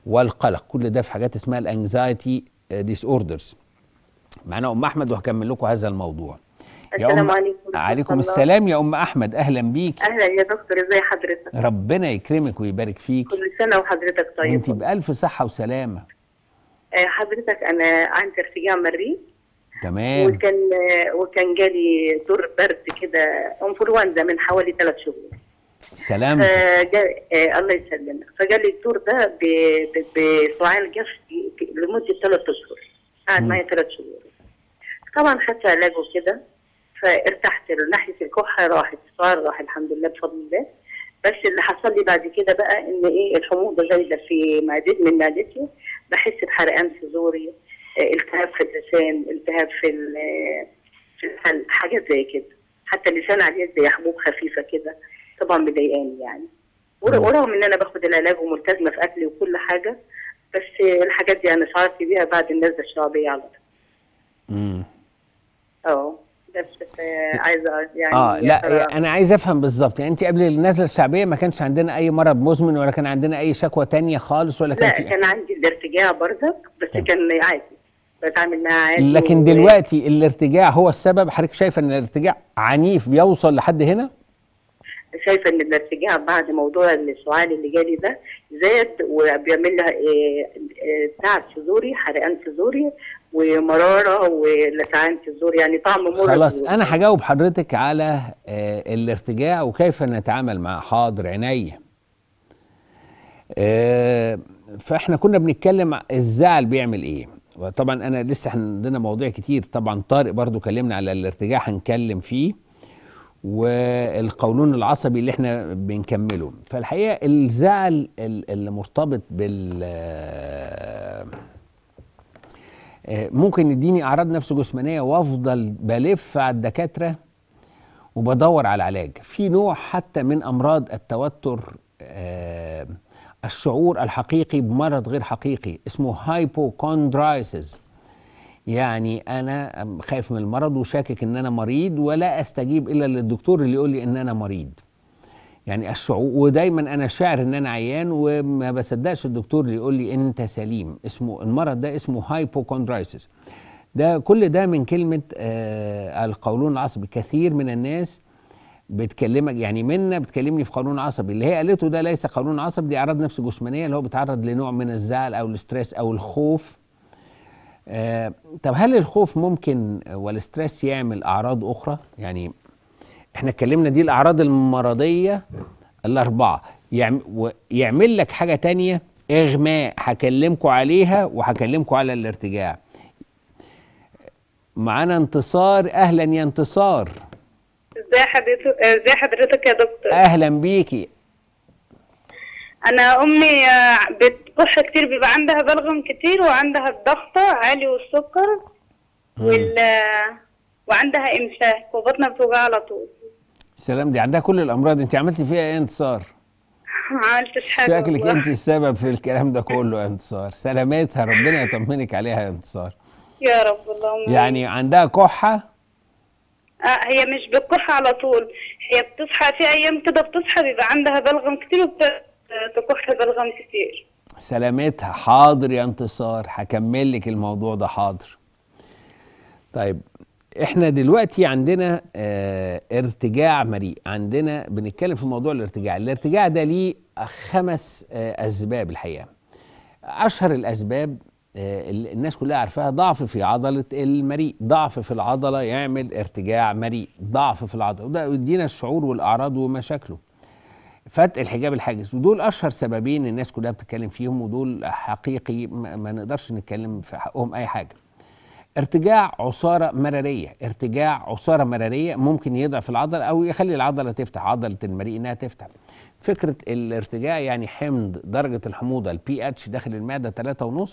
والقلق كل ده في حاجات اسمها الانكزايتي ديس اوردرز معانا ام احمد وهكمل لكم هذا الموضوع السلام يا أم عليكم عليكم السلام يا ام احمد اهلا بيك اهلا يا دكتور ازي حضرتك ربنا يكرمك ويبارك فيك كل سنه وحضرتك طيبه انت بالف صحه وسلامه آه، حضرتك انا عندي ارتجاع مريء تمام وكان آه، وكان جالي دور برد كده انفلونزا من حوالي ثلاث شهور سلام آه, آه، الله يسلمك فجالي الدور ده بسعال جفي لمده ثلاث اشهر قعد معايا ثلاث شهور طبعا خدت علاج وكده فارتحت ناحيه الكحه راحت صار راح الحمد لله بفضل الله بس اللي حصل لي بعد كده بقى ان ايه الحموضه زايده في معدتي من معدتي بحس بحرقان في زوري آه، التهاب في اللسان التهاب في في حاجات زي كده حتى اللسان عليه زي حبوب خفيفه كده طبعا مضايقاني يعني ورغم ان انا باخد العلاج وملتزمه في اكلي وكل حاجه بس الحاجات دي انا شعرت بيها بعد النزله الشعبيه على طول امم اه بس عايزه يعني اه لا انا عايز افهم بالظبط يعني انت قبل النزله الشعبيه ما كانش عندنا اي مرض مزمن ولا كان عندنا اي شكوى تانية خالص ولا كان لا في كان عندي الارتجاع برضك بس كان, كان عادي بتعامل معاه عادي لكن دلوقتي الارتجاع هو السبب حضرتك شايفه ان الارتجاع عنيف بيوصل لحد هنا؟ شايفه ان الارتجاع بعد موضوع السعال اللي جالي ده زاد وبيعمل لها تعب في زوري حرقان في زوري ومراره ولسعان في زوري يعني طعم مرض خلاص انا هجاوب حضرتك على آه، الارتجاع وكيف نتعامل معاه حاضر عينيا آه، فاحنا كنا بنتكلم الزعل بيعمل ايه وطبعا انا لسه عندنا مواضيع كتير طبعا طارق برضو كلمنا على الارتجاع هنكلم فيه والقولون العصبي اللي احنا بنكمله فالحقيقه الزعل اللي مرتبط بال آه، ممكن يديني اعراض نفس جسمانيه وافضل بلف على الدكاتره وبدور على علاج في نوع حتى من امراض التوتر آه، الشعور الحقيقي بمرض غير حقيقي اسمه هايبوكوندرايسز يعني انا خايف من المرض وشاكك ان انا مريض ولا استجيب الا للدكتور اللي يقول لي ان انا مريض يعني الشعور ودايما انا شاعر ان انا عيان وما بصدقش الدكتور اللي يقول لي انت سليم اسمه المرض ده اسمه هايبوكوندرايسس ده كل ده من كلمه آه القولون العصبي كثير من الناس بتكلمك يعني منا بتكلمني في قانون عصبي اللي هي قالته ده ليس قانون عصبي دي اعراض نفس جسمانيه اللي هو بيتعرض لنوع من الزعل او الاسترس او الخوف آه، طب هل الخوف ممكن والستريس يعمل اعراض اخرى يعني احنا اتكلمنا دي الاعراض المرضيه الاربعه يعمل, يعمل لك حاجه تانية اغماء هكلمكم عليها وهكلمكم على الارتجاع معانا انتصار اهلا يا انتصار ازاي حضرتك ازي حضرتك يا دكتور اهلا بيكي انا امي آه، بتكح كتير بيبقى عندها بلغم كتير وعندها الضغط عالي والسكر وال وعندها امساك وبطنها بتوجع على طول سلام دي عندها كل الامراض انت عملتي فيها ايه انتصار ما عملتش حاجه شكلك انت السبب في الكلام ده كله يا انتصار سلامتها ربنا يطمنك عليها يا انتصار يا رب اللهم يعني عندها كحه آه هي مش بتكح على طول هي بتصحى في ايام كده بتصحى بيبقى عندها بلغم كتير وبت... تكح بلغم كتير سلامتها حاضر يا انتصار هكمل لك الموضوع ده حاضر طيب احنا دلوقتي عندنا اه ارتجاع مريء عندنا بنتكلم في موضوع الارتجاع الارتجاع ده ليه خمس اه اسباب الحقيقه اشهر الاسباب اه الناس كلها عارفاها ضعف في عضله المريء ضعف في العضله يعمل ارتجاع مريء ضعف في العضله وده يدينا الشعور والاعراض ومشاكله فتق الحجاب الحاجز ودول اشهر سببين الناس كلها بتتكلم فيهم ودول حقيقي ما نقدرش نتكلم في حقهم اي حاجه ارتجاع عصاره مراريه ارتجاع عصاره مراريه ممكن يضعف العضله او يخلي العضله تفتح عضله المريء انها تفتح فكره الارتجاع يعني حمض درجه الحموضه البي اتش داخل المعده 3.5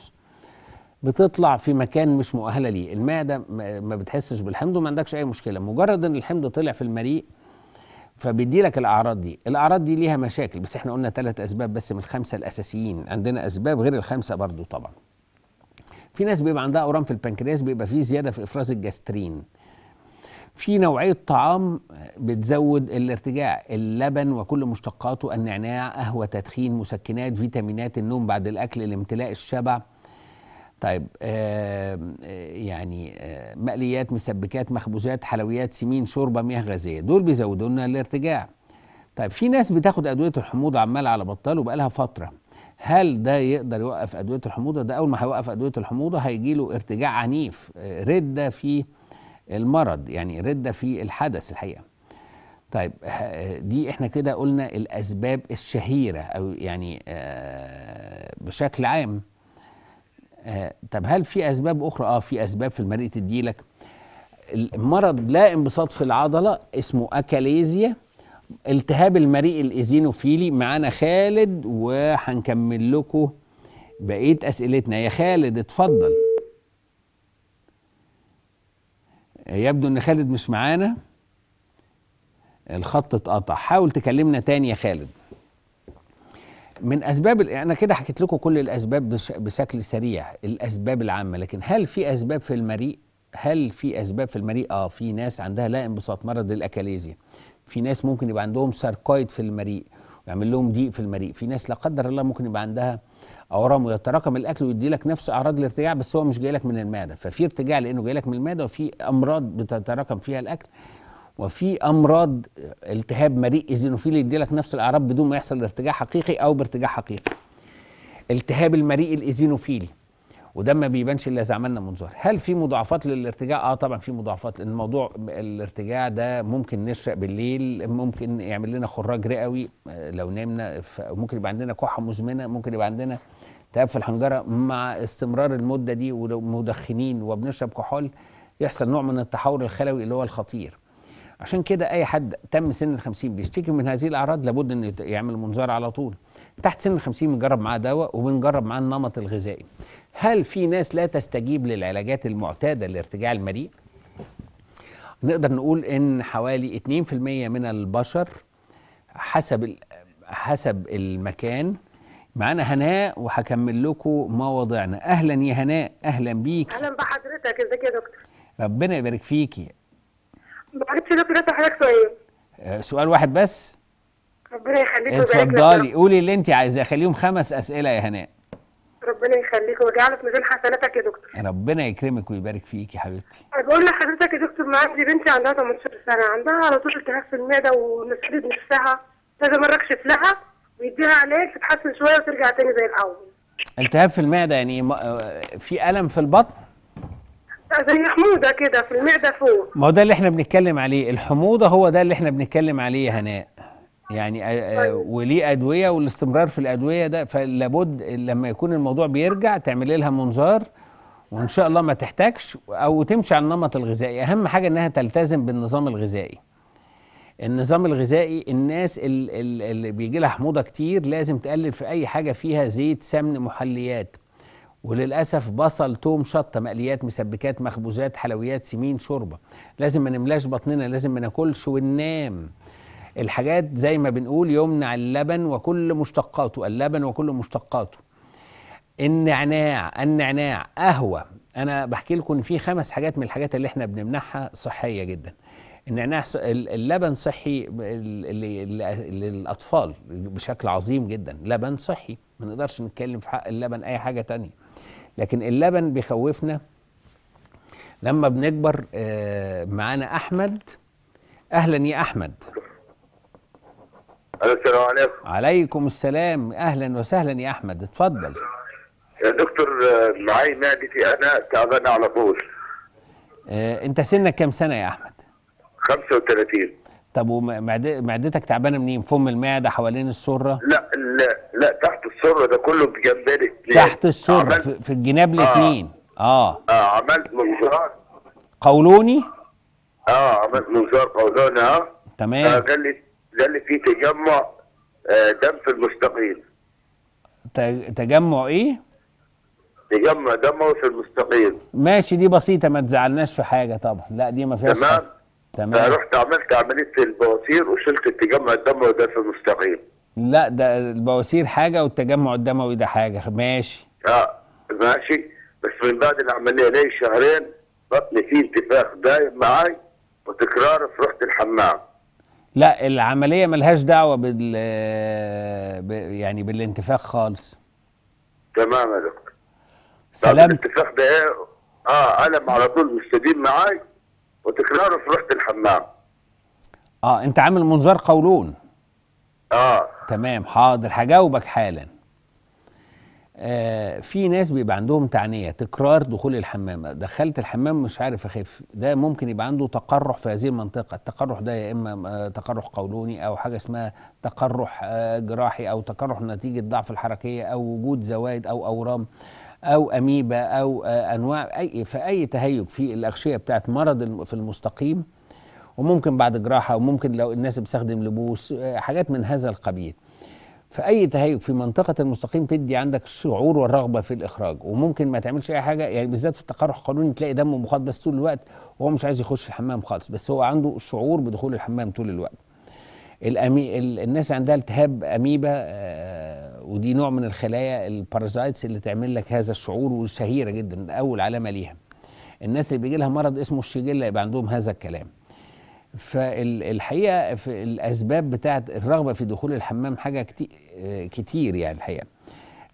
بتطلع في مكان مش مؤهله ليه المعده ما بتحسش بالحمض وما عندكش اي مشكله مجرد ان الحمض طلع في المريء فبيدي لك الاعراض دي الاعراض دي ليها مشاكل بس احنا قلنا ثلاث اسباب بس من الخمسه الاساسيين عندنا اسباب غير الخمسه برضو طبعا في ناس بيبقى عندها اورام في البنكرياس بيبقى فيه زياده في افراز الجاسترين في نوعيه طعام بتزود الارتجاع اللبن وكل مشتقاته النعناع قهوه تدخين مسكنات فيتامينات النوم بعد الاكل الامتلاء الشبع طيب آه يعني آه مقليات مسبكات مخبوزات حلويات سمين شوربه مياه غازيه دول بيزودوا لنا الارتجاع طيب في ناس بتاخد ادويه الحموضه عماله على بطال وبقالها فتره هل ده يقدر يوقف ادويه الحموضه ده اول ما هيوقف ادويه الحموضه هيجي له ارتجاع عنيف آه، رده في المرض يعني رده في الحدث الحقيقه طيب دي احنا كده قلنا الاسباب الشهيره او يعني آه، بشكل عام آه طب هل في اسباب اخرى اه في اسباب في المريء تديلك المرض لا انبساط في العضله اسمه اكاليزيا التهاب المريء الايزينوفيلي معانا خالد وهنكمل لكم بقيه اسئلتنا يا خالد اتفضل يبدو ان خالد مش معانا الخط اتقطع حاول تكلمنا تاني يا خالد من اسباب انا كده حكيت لكم كل الاسباب بشكل سريع الاسباب العامه لكن هل في اسباب في المريء هل في اسباب في المريء اه في ناس عندها لا انبساط مرض الاكاليزيا في ناس ممكن يبقى عندهم ساركويد في المريء ويعمل لهم ضيق في المريء في ناس لا قدر الله ممكن يبقى عندها اورام ويتراكم الاكل ويدي لك نفس اعراض الارتجاع بس هو مش جاي لك من المعده ففي ارتجاع لانه جاي لك من المعده وفي امراض بتتراكم فيها الاكل وفي امراض التهاب مريء ايزينوفيلي يدي لك نفس الاعراض بدون ما يحصل ارتجاع حقيقي او بارتجاع حقيقي التهاب المريء الايزينوفيلي وده ما بيبانش الا اذا عملنا منظار هل في مضاعفات للارتجاع اه طبعا في مضاعفات لان موضوع الارتجاع ده ممكن نشرق بالليل ممكن يعمل لنا خراج رئوي لو نمنا ممكن يبقى عندنا كحه مزمنه ممكن يبقى عندنا التهاب في الحنجره مع استمرار المده دي ولو مدخنين وبنشرب كحول يحصل نوع من التحور الخلوي اللي هو الخطير عشان كده اي حد تم سن ال 50 بيشتكي من هذه الاعراض لابد ان يعمل منظار على طول تحت سن ال 50 بنجرب معاه دواء وبنجرب معاه النمط الغذائي هل في ناس لا تستجيب للعلاجات المعتاده لارتجاع المريء نقدر نقول ان حوالي 2% من البشر حسب حسب المكان معانا هناء وهكمل لكم مواضيعنا اهلا يا هناء اهلا بيك اهلا بحضرتك ازيك يا دكتور ربنا يبارك فيكي معرفش ده كده حضرتك سؤال سؤال واحد بس ربنا يخليك ويبارك اتفضلي قولي اللي انت عايزاه خليهم خمس اسئله يا هناء ربنا يخليك ويجعلك ميزان حسناتك يا دكتور ربنا يكرمك ويبارك فيك يا حبيبتي بقول لحضرتك يا دكتور معايا عندي بنتي عندها 18 سنه عندها على طول التهاب في المعده ونسيت نفسها كذا مره لها ويديها علاج تتحسن شويه وترجع تاني زي الاول التهاب في المعده يعني آه، في الم في البطن زي حموضه كده في المعده فوق ما هو ده اللي احنا بنتكلم عليه الحموضه هو ده اللي احنا بنتكلم عليه هناء يعني آه، آه، طيب. وليه ادويه والاستمرار في الادويه ده فلابد لما يكون الموضوع بيرجع تعملي لها منظار وان شاء الله ما تحتاجش او تمشي على النمط الغذائي اهم حاجه انها تلتزم بالنظام الغذائي النظام الغذائي الناس اللي بيجي لها حموضه كتير لازم تقلل في اي حاجه فيها زيت سمن محليات وللاسف بصل توم شطه مقليات مسبكات مخبوزات حلويات سمين شوربه لازم ما نملاش بطننا لازم ما ناكلش وننام الحاجات زي ما بنقول يمنع اللبن وكل مشتقاته اللبن وكل مشتقاته النعناع النعناع قهوه انا بحكي لكم في خمس حاجات من الحاجات اللي احنا بنمنعها صحيه جدا النعناع اللبن صحي للاطفال بشكل عظيم جدا لبن صحي ما نقدرش نتكلم في حق اللبن اي حاجه تانية لكن اللبن بيخوفنا لما بنكبر آه، معانا احمد اهلا يا احمد السلام عليكم عليكم السلام اهلا وسهلا يا احمد اتفضل يا دكتور آه، معي معدتي انا تعبانه على طول آه، انت سنك كام سنه يا احمد 35 طب ومعدتك تعبانه منين فم المعده حوالين السره لا لا تحت السره ده كله بجنبين الاثنين تحت السره في الجناب الاثنين آه. اه اه عملت منظار قولوني اه عملت منظار قولوني اه تمام آه قال لي قال لي في تجمع آه دم في المستقيم تجمع ايه؟ تجمع دم في المستقيم ماشي دي بسيطة ما تزعلناش في حاجة طبعا لا دي ما فيهاش تمام تمام رحت عملت عملية البواسير وشلت التجمع الدموي ده في المستقيم لا ده البواسير حاجه والتجمع الدموي ده حاجه ماشي اه ماشي بس من بعد العمليه لي شهرين بطني فيه انتفاخ دايم معاي وتكرار في رحت الحمام لا العمليه ملهاش دعوه بال يعني بالانتفاخ خالص تمام يا دكتور سلام الانتفاخ ده ايه اه الم على طول مستديم معاي وتكرار في ريحه الحمام اه انت عامل منظار قولون اه تمام حاضر هجاوبك حالا آه في ناس بيبقى عندهم تعنية تكرار دخول الحمام دخلت الحمام مش عارف اخف ده ممكن يبقى عنده تقرح في هذه المنطقة التقرح ده يا اما آه، تقرح قولوني او حاجة اسمها تقرح آه، جراحي او تقرح نتيجة ضعف الحركية او وجود زوائد او اورام او اميبا او آه، انواع اي في اي تهيج في الاغشيه بتاعت مرض في المستقيم وممكن بعد جراحه وممكن لو الناس بتستخدم لبوس آه، حاجات من هذا القبيل فاي تهيج في منطقه المستقيم تدي عندك الشعور والرغبه في الاخراج وممكن ما تعملش اي حاجه يعني بالذات في التقرح القانوني تلاقي دمه مخاط بس طول الوقت وهو مش عايز يخش الحمام خالص بس هو عنده شعور بدخول الحمام طول الوقت الأمي... ال... الناس عندها التهاب اميبا آه... ودي نوع من الخلايا البارازايتس اللي تعمل لك هذا الشعور وشهيره جدا اول علامه ليها الناس اللي بيجي لها مرض اسمه الشجله يبقى عندهم هذا الكلام فالحقيقه في الاسباب بتاعه الرغبه في دخول الحمام حاجه كتير يعني الحقيقه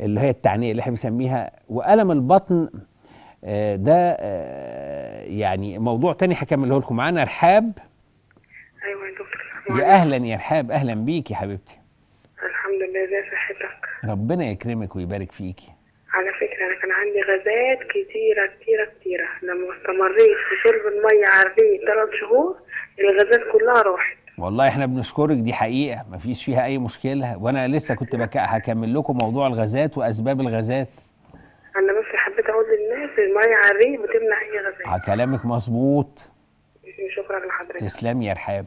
اللي هي التعنيه اللي احنا بنسميها والم البطن آه، ده آه، يعني موضوع تاني هكمله لكم معانا رحاب ايوه يا دكتور يا اهلا يا رحاب اهلا بيك يا حبيبتي الحمد لله ازي صحتك ربنا يكرمك ويبارك فيكي على فكرة أنا كان عندي غازات كتيرة كتيرة كتيرة لما استمريت في شرب المية عارفين ثلاث شهور الغازات كلها راحت والله احنا بنشكرك دي حقيقه ما فيش فيها اي مشكله وانا لسه كنت بك هكمل لكم موضوع الغازات واسباب الغازات انا بس حبيت اقول للناس الميه على الريق بتمنع اي غازات كلامك مظبوط شكرا لحضرتك تسلم يا رحاب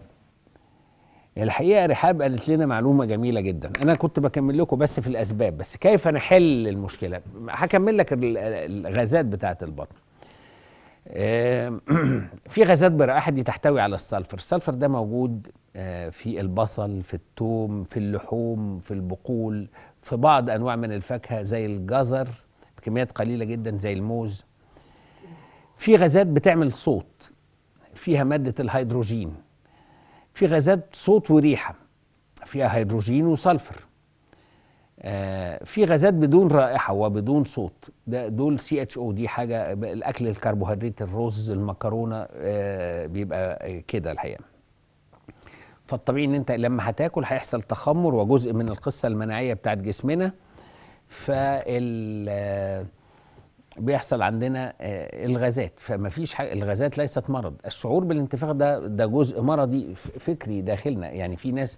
الحقيقه رحاب قالت لنا معلومه جميله جدا انا كنت بكمل لكم بس في الاسباب بس كيف نحل المشكله هكمل لك الغازات بتاعه البطن آه، في غازات برائحة دي تحتوي على السلفر السلفر ده موجود آه، في البصل في الثوم في اللحوم في البقول في بعض أنواع من الفاكهة زي الجزر بكميات قليلة جدا زي الموز في غازات بتعمل صوت فيها مادة الهيدروجين في غازات صوت وريحة فيها هيدروجين وسلفر آه في غازات بدون رائحه وبدون صوت ده دول سي اتش او دي حاجه الاكل الكربوهيدرات الرز المكرونه آه بيبقى كده الحقيقه فالطبيعي ان انت لما هتاكل هيحصل تخمر وجزء من القصه المناعيه بتاعت جسمنا فال آه، بيحصل عندنا آه، الغازات فما فيش حاجة الغازات ليست مرض الشعور بالانتفاخ ده ده جزء مرضي فكري داخلنا يعني في ناس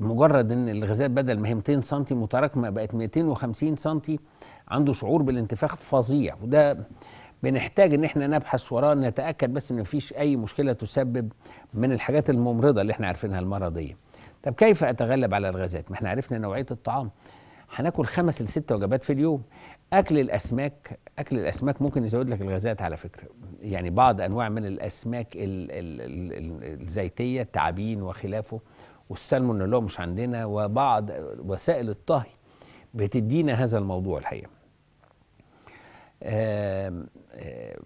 مجرد ان الغذاء بدل ما هي 200 سم متراكمه بقت 250 سم عنده شعور بالانتفاخ فظيع وده بنحتاج ان احنا نبحث وراه نتاكد بس ان مفيش اي مشكله تسبب من الحاجات الممرضه اللي احنا عارفينها المرضيه. طب كيف اتغلب على الغازات؟ ما احنا عرفنا نوعيه الطعام. هناكل خمس لست وجبات في اليوم. اكل الاسماك اكل الاسماك ممكن يزود لك الغازات على فكره. يعني بعض انواع من الاسماك الزيتيه التعابين وخلافه والسلمون اللي هو مش عندنا وبعض وسائل الطهي بتدينا هذا الموضوع الحقيقه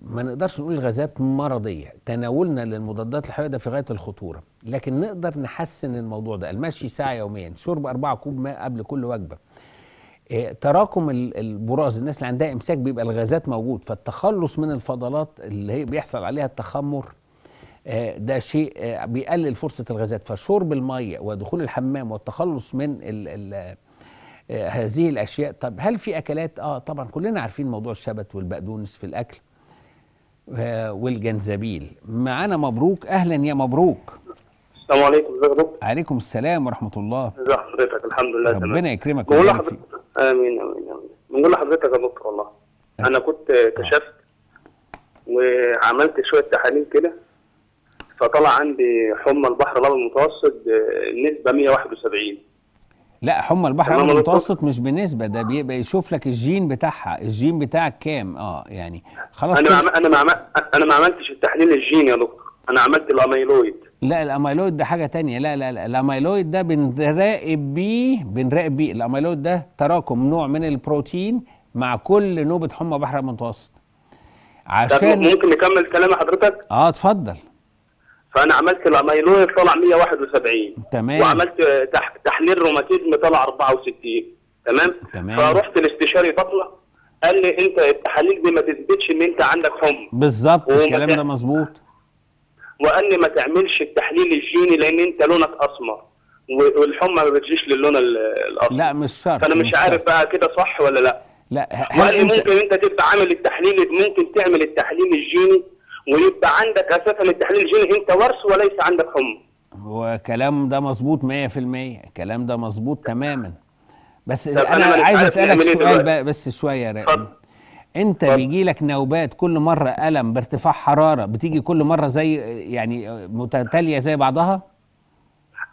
ما نقدرش نقول الغازات مرضية تناولنا للمضادات الحيوية ده في غاية الخطورة لكن نقدر نحسن الموضوع ده المشي ساعة يوميا شرب أربعة كوب ماء قبل كل وجبة آه، تراكم البراز الناس اللي عندها إمساك بيبقى الغازات موجود فالتخلص من الفضلات اللي هي بيحصل عليها التخمر آه، ده شيء آه، بيقلل فرصه الغازات فشرب الميه ودخول الحمام والتخلص من الـ الـ آه، هذه الاشياء طب هل في اكلات اه طبعا كلنا عارفين موضوع الشبت والبقدونس في الاكل والجنزبيل معانا مبروك اهلا يا مبروك السلام عليكم ازيك يا دكتور عليكم السلام ورحمه الله ازي حضرتك الحمد لله ربنا يكرمك بقول لحضرتك امين امين امين بقول لحضرتك يا دكتور والله انا كنت كشفت وعملت شويه تحاليل كده فطلع عندي حمى البحر الابيض المتوسط بنسبه 171 لا حمى البحر الابيض المتوسط مش بنسبه ده بيبقى يشوف لك الجين بتاعها الجين بتاعك كام اه يعني خلاص انا انا ما انا ما عملتش التحليل الجيني يا دكتور انا عملت الاميلويد لا الاميلويد ده حاجه تانية لا لا لا الاميلويد ده بنراقب بيه بنراقب بيه الاميلويد ده تراكم نوع من البروتين مع كل نوبه حمى بحر المتوسط عشان ممكن نكمل كلام حضرتك اه اتفضل فانا عملت الامايلويد طلع 171 تمام وعملت تحليل روماتيزم طلع 64 تمام تمام فرحت الاستشاري بطنه قال لي انت التحاليل دي ما تثبتش ان انت عندك حمى بالظبط الكلام ده مظبوط وقال لي ما تعملش التحليل الجيني لان انت لونك اسمر والحمى ما بتجيش للون الاسمر لا مش شرط فانا مش, مش عارف بقى كده صح ولا لا لا وقال لي ممكن انت تبقى عامل التحليل ممكن تعمل التحليل الجيني ويبقى عندك اساسا التحليل الجيني انت ورث وليس عندك حمى هو كلام ده مظبوط 100% الكلام ده مظبوط تماما بس انا عايز اسالك إيه سؤال بقى بس شويه يا انت بيجي لك نوبات كل مره الم بارتفاع حراره بتيجي كل مره زي يعني متتاليه زي بعضها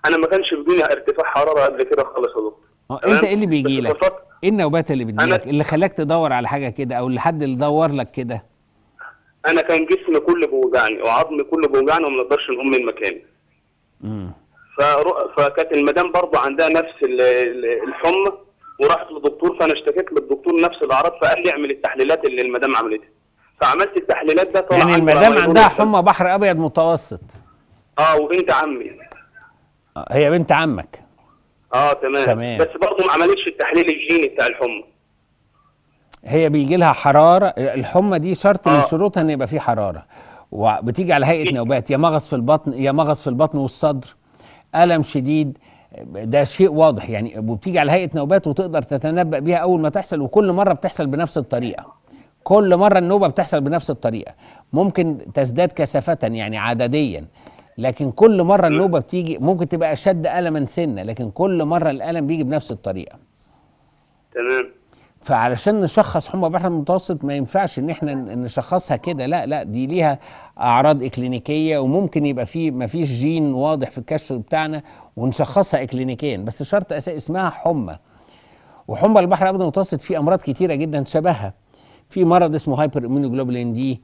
انا ما كانش بيجي ارتفاع حراره قبل كده خالص يا دكتور أه، انت ايه اللي بيجي لك ايه النوبات اللي بتجي لك اللي خلاك تدور على حاجه كده او اللي حد اللي دور لك كده انا كان جسمي كله بيوجعني وعظمي كله بيوجعني وما نقدرش نقوم من مكاني فرو... فكانت المدام برضه عندها نفس الحمى وراحت للدكتور فانا اشتكيت للدكتور نفس الاعراض فقال لي اعمل التحليلات اللي المدام عملتها فعملت التحليلات ده طبعا يعني المدام عندها حمى بحر ابيض متوسط اه وبنت عمي هي بنت عمك اه تمام, تمام. بس برضه ما عملتش التحليل الجيني بتاع الحمى هي بيجي لها حراره الحمى دي شرط من آه. شروطها ان يبقى في حراره وبتيجي على هيئه نوبات يا مغص في البطن يا مغص في البطن والصدر الم شديد ده شيء واضح يعني وبتيجي على هيئه نوبات وتقدر تتنبأ بيها اول ما تحصل وكل مره بتحصل بنفس الطريقه كل مره النوبه بتحصل بنفس الطريقه ممكن تزداد كثافه يعني عدديا لكن كل مره النوبه بتيجي ممكن تبقى اشد الما سنه لكن كل مره الالم بيجي بنفس الطريقه تمام فعلشان نشخص حمى البحر المتوسط ما ينفعش ان احنا نشخصها كده لا لا دي ليها اعراض اكلينيكيه وممكن يبقى في ما فيش جين واضح في الكشف بتاعنا ونشخصها اكلينيكيا بس شرط اساسي اسمها حمى وحمى البحر الابيض المتوسط في امراض كتيره جدا شبهها في مرض اسمه هايبر ايمونوجلوبولين دي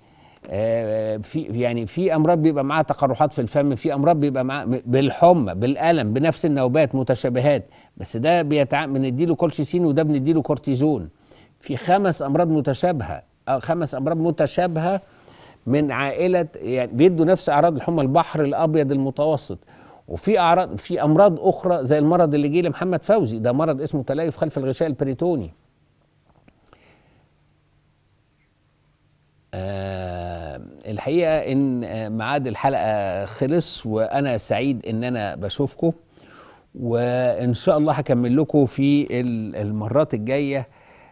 آه، في يعني في امراض بيبقى معاها تقرحات في الفم في امراض بيبقى معاها بالحمى بالالم بنفس النوبات متشابهات بس ده بيتع... بنديله كولشيسين وده بنديله كورتيزون في خمس امراض متشابهه أو خمس امراض متشابهه من عائله يعني بيدوا نفس اعراض الحمى البحر الابيض المتوسط وفي اعراض في امراض اخرى زي المرض اللي جه لمحمد فوزي ده مرض اسمه تليف خلف الغشاء البريتوني أه الحقيقه ان آه، ميعاد الحلقه خلص وانا سعيد ان انا بشوفكم وان شاء الله هكمل لكم في المرات الجايه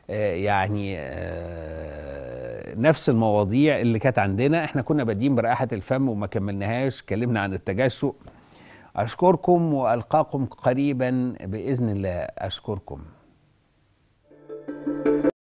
آه، يعني آه، نفس المواضيع اللي كانت عندنا احنا كنا بادئين برائحه الفم وما كملناهاش اتكلمنا عن التجشؤ اشكركم والقاكم قريبا باذن الله اشكركم